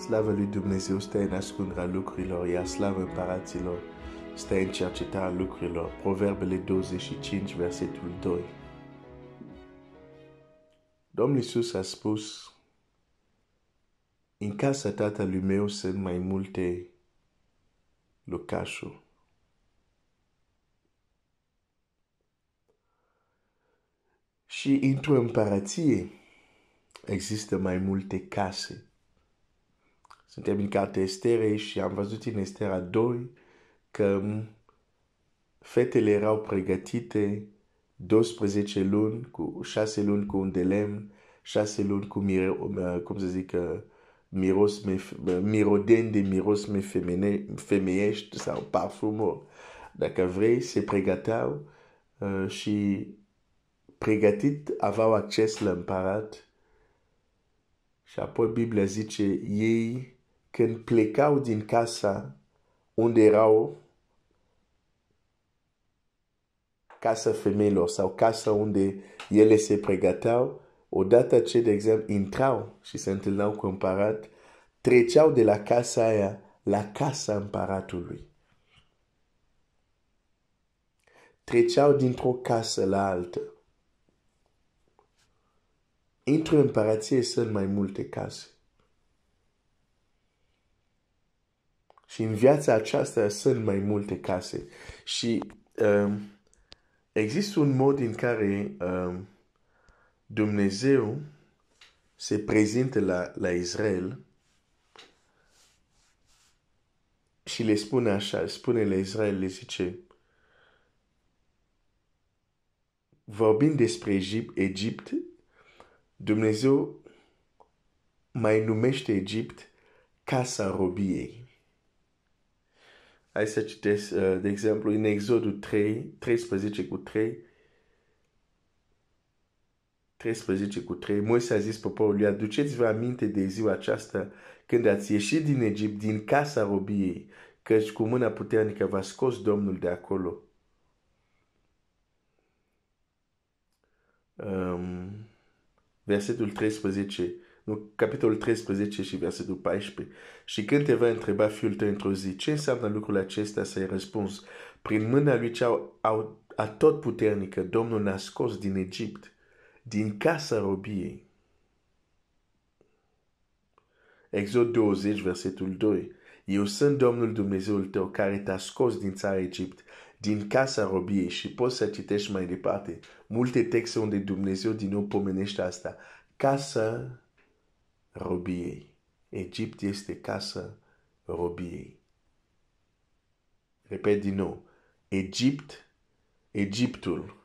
Slavă lui Dumnezeu stai în ascunderea lucrurilor, iar slavă împăraților stai în cercetarea lucrurilor. Proverbele 25, versetul 2. Domnul Iisus a spus, în casa tatălui meu sunt mai multe locașuri. Și într-o împărăție există mai multe case. Suntem în cartea Estere și am văzut în Estera 2 că fetele erau pregătite 12 luni, cu 6 luni cu un de lemn, 6 luni cu, mire, cum să zic, uh, miros, uh, miroden de miros me femeiești sau parfumor. Dacă vrei, se pregăteau uh, și pregătit aveau acces la împărat. Și apoi Biblia zice, ei când plecau din casa unde erau casa femeilor sau casa unde ele se pregăteau, odată ce, de exemplu, intrau și se întâlneau cu împărat, treceau de la casa aia la casa împăratului. Treceau dintr-o casă la altă. Într-o împărație sunt mai multe case. Și în viața aceasta sunt mai multe case. Și um, există un mod în care um, Dumnezeu se prezintă la, la Israel și le spune așa, spune la Israel, le zice, vorbind despre Egipt, Egipt, Dumnezeu mai numește Egipt casa robiei. Hai să citesc, uh, de exemplu, în Exodul 3, 13 cu 3, 13 cu 3, Moise a zis poporului, aduceți-vă aminte de ziua aceasta când ați ieșit din Egipt, din casa robiei, căci cu mâna puternică v-a scos Domnul de acolo. Um, versetul 13, nu, capitolul 13 și versetul 14. Și când te va întreba fiul tău într-o zi, ce înseamnă lucrul acesta să-i răspuns? Prin mâna lui cea puternică, Domnul ne-a scos din Egipt, din casa robiei. Exod 20, versetul 2. Eu sunt Domnul Dumnezeul tău care te-a scos din țara Egipt, din casa robiei și poți să citești mai departe multe texte unde Dumnezeu din nou pomenește asta. Casa robiei. Egipt este casa robiei. Repet din nou. Egipt, Egiptul,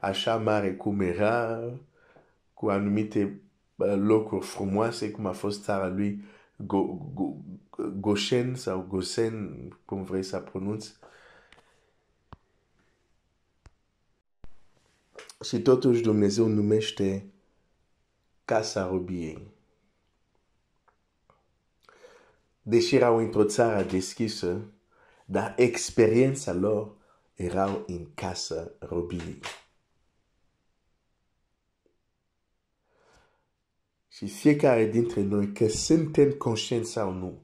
așa mare cum era, cu anumite locuri frumoase, cum a fost țara lui Go, Go, Goshen sau Gosen, cum vrei să pronunți. Și totuși Dumnezeu numește casa robiei. deși erau într-o țară deschisă, dar experiența lor erau în casa robii. Și fiecare dintre noi, că suntem conștienți sau nu,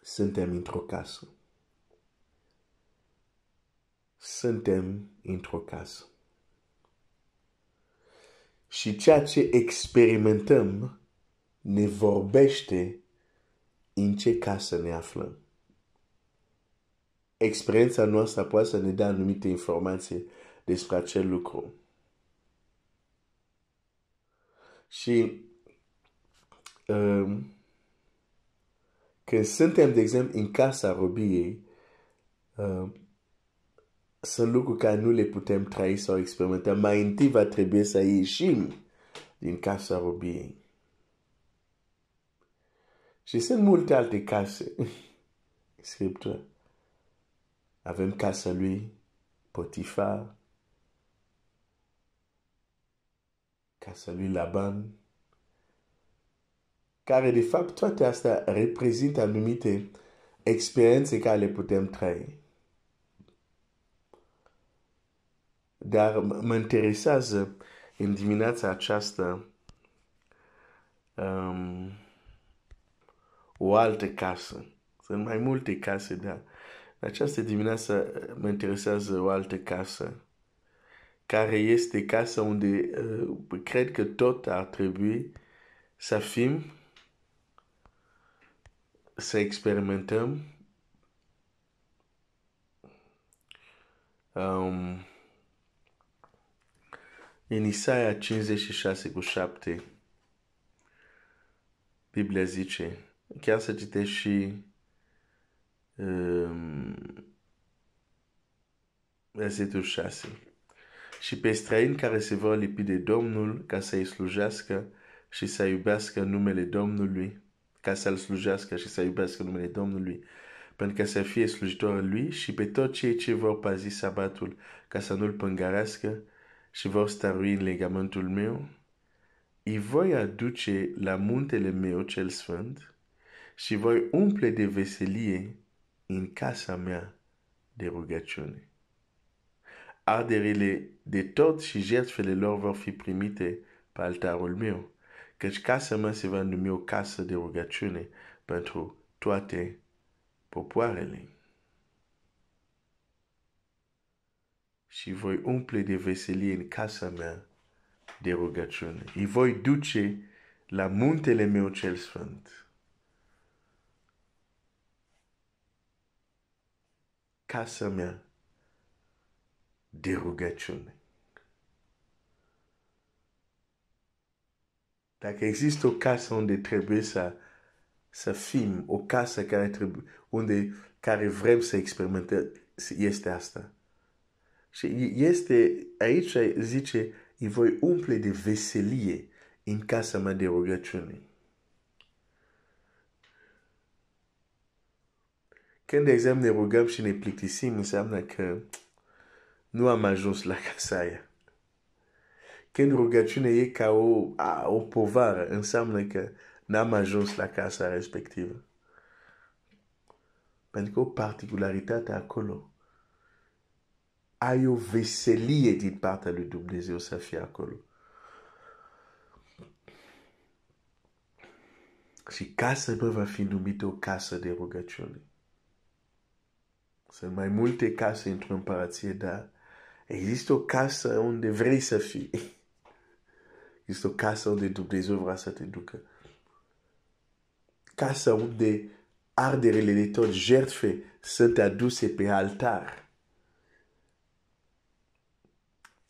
suntem într-o casă. Suntem într-o casă. Și ceea ce experimentăm ne vorbește în ce casă ne aflăm. Experiența noastră poate să ne dea anumite informații despre acel lucru. Și um, când suntem, de exemplu, în casa robiei, um, sunt lucruri care nu le putem trăi sau experimenta. Mai întâi va trebui să ieșim din casa robiei. Și sunt multe alte case Scriptură. Avem casa lui Potifar, casa lui Laban, care de fapt toate astea reprezintă anumite experiențe care le putem trăi. Dar mă interesează în dimineața aceasta um, o altă casă. Sunt mai multe case, da. în această dimineață uh, mă interesează o altă casă, care este casa unde uh, cred că tot ar trebui să fim, să experimentăm, um, în Isaia 56 cu 7, Biblia zice, chiar să citești și um, versetul 6. Și pe străini care se vor lipi de Domnul ca să-i slujească și să iubească numele Domnului, ca să-l slujească și să iubească numele Domnului, pentru că să fie slujitor lui și pe tot cei ce vor pazi sabatul ca să nu-l pângarească și vor stărui în legământul meu, îi voi aduce la muntele meu cel sfânt și voi umple de veselie în casa mea de rugăciune. Arderile de tot și jertfele lor vor fi primite pe altarul meu, căci casa mea se va numi o casă de rugăciune pentru toate popoarele. Și voi umple de veselie în casa mea de rugăciune. Îi voi duce la muntele meu cel sfânt. casă mea de rugăciune. Dacă există o casă unde trebuie să, să fim, o casă care, trebuie, unde, care vrem să experimentăm, este asta. Și este, aici zice, îi voi umple de veselie în casa mea de rugăciune. Când, de exemplu, ne rugăm și ne plictisim, înseamnă că nu am ajuns la casa aia. Când rugăciunea e ca o, a, o povară, înseamnă că n-am ajuns la casa respectivă. Pentru că o particularitate acolo. Ai o veselie din partea lui Dumnezeu să fie acolo. Și casa mea va fi numită o casă de rugăciune. Sunt mai multe case într-o împărăție, dar există o casă unde vrei să fii. Există o casă unde Dumnezeu vrea să te ducă. Casa unde arderele de tot jertfe sunt aduse pe altar.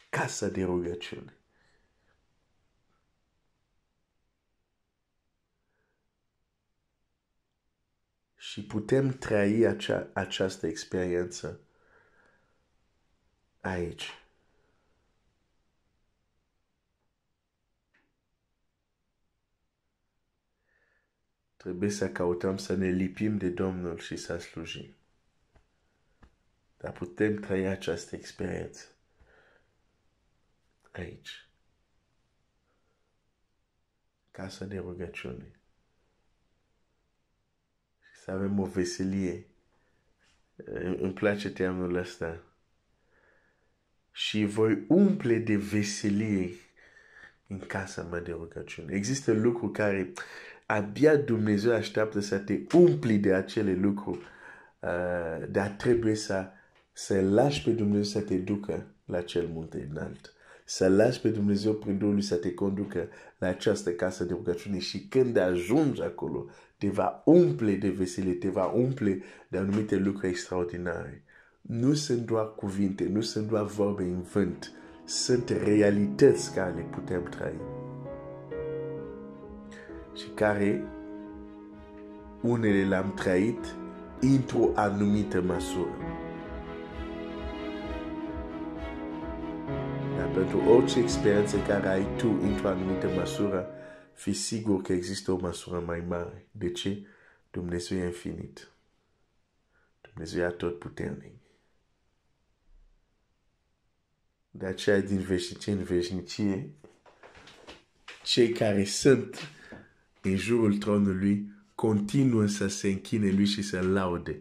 Casa de rugăciune. și putem trăi acea, această experiență aici. Trebuie să căutăm să ne lipim de Domnul și să slujim. Dar putem trăi această experiență aici. Casa de rugăciune. Să avem o veselie. Îmi place termenul ăsta. Și voi umple de veselie în casa mea de rugăciune. Există lucruri care abia Dumnezeu așteaptă să te umpli de acele lucruri, uh, de a trebui să, să lași pe Dumnezeu să te ducă la cel munte înalt. Să lași pe Dumnezeu prin Duhul să te conducă la această casă de rugăciune și când ajungi acolo te va umple de vesele, te va umple de anumite lucruri extraordinare. Nu sunt doar cuvinte, nu sunt doar vorbe în vânt, sunt realități care le putem trăi. Și care unele le-am trăit într-o anumită măsură. Dar pentru orice experiență care ai tu într-o anumită măsură, fi sigur că există o măsură mai mare. De ce? Dumnezeu e infinit. Dumnezeu e atotputernic. De aceea, din veșnicie în veșnicie, cei care sunt în jurul tronului continuă să se închine lui și să laude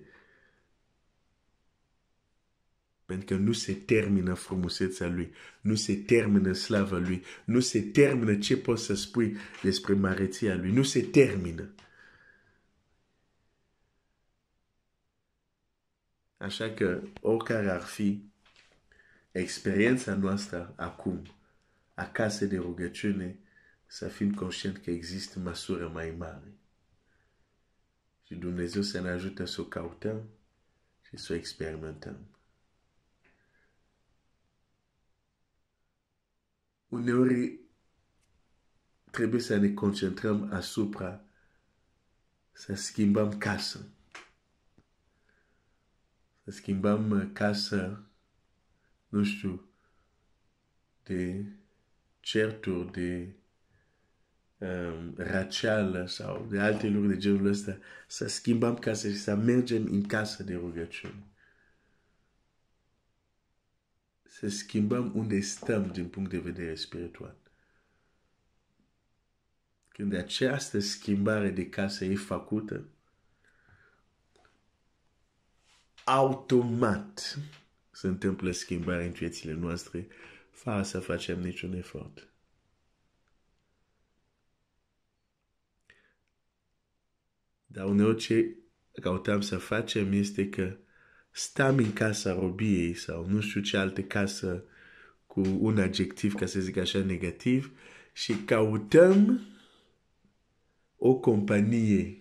pentru că nu se termină frumusețea lui, nous se termină slava lui, nous se termină ce poți să spui despre à lui, nous se termină. Așa că, oricare ar fi experiența noastră acum, acasă de rugăciune, să fim conștient că există măsură mai mare. Și Dumnezeu să ne ajute să o cautăm și să o experimentăm. uneori trebuie să ne concentrăm asupra, să schimbăm casă. Să schimbăm uh, casă, nu știu, de certuri, de um, racială sau de alte lucruri de genul ăsta, să schimbăm casă și să mergem în casă de rugăciune. să schimbăm unde stăm din punct de vedere spiritual. Când această schimbare de casă e făcută, automat se întâmplă schimbare în viețile noastre fără să facem niciun efort. Dar uneori ce căutam să facem este că stăm în casa robiei sau nu știu ce alte casă cu un adjectiv, ca să zic așa, negativ și căutăm o companie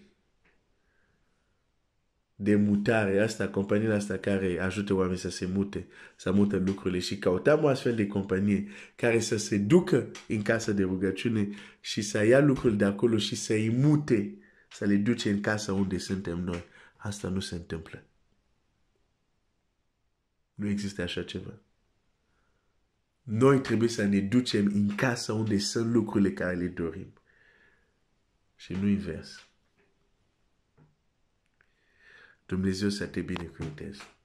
de mutare, asta, compania asta care ajută oamenii să se mute, să mute lucrurile și căutăm o astfel de companie care să se ducă în casa de rugăciune și să ia lucrurile de acolo și să-i mute, să le duce în casa unde suntem noi. Asta nu se întâmplă. Nu există așa ceva. Noi trebuie să ne ducem în casa unde sunt lucrurile care le dorim. Și nu invers. Dumnezeu să te binecuvânteze.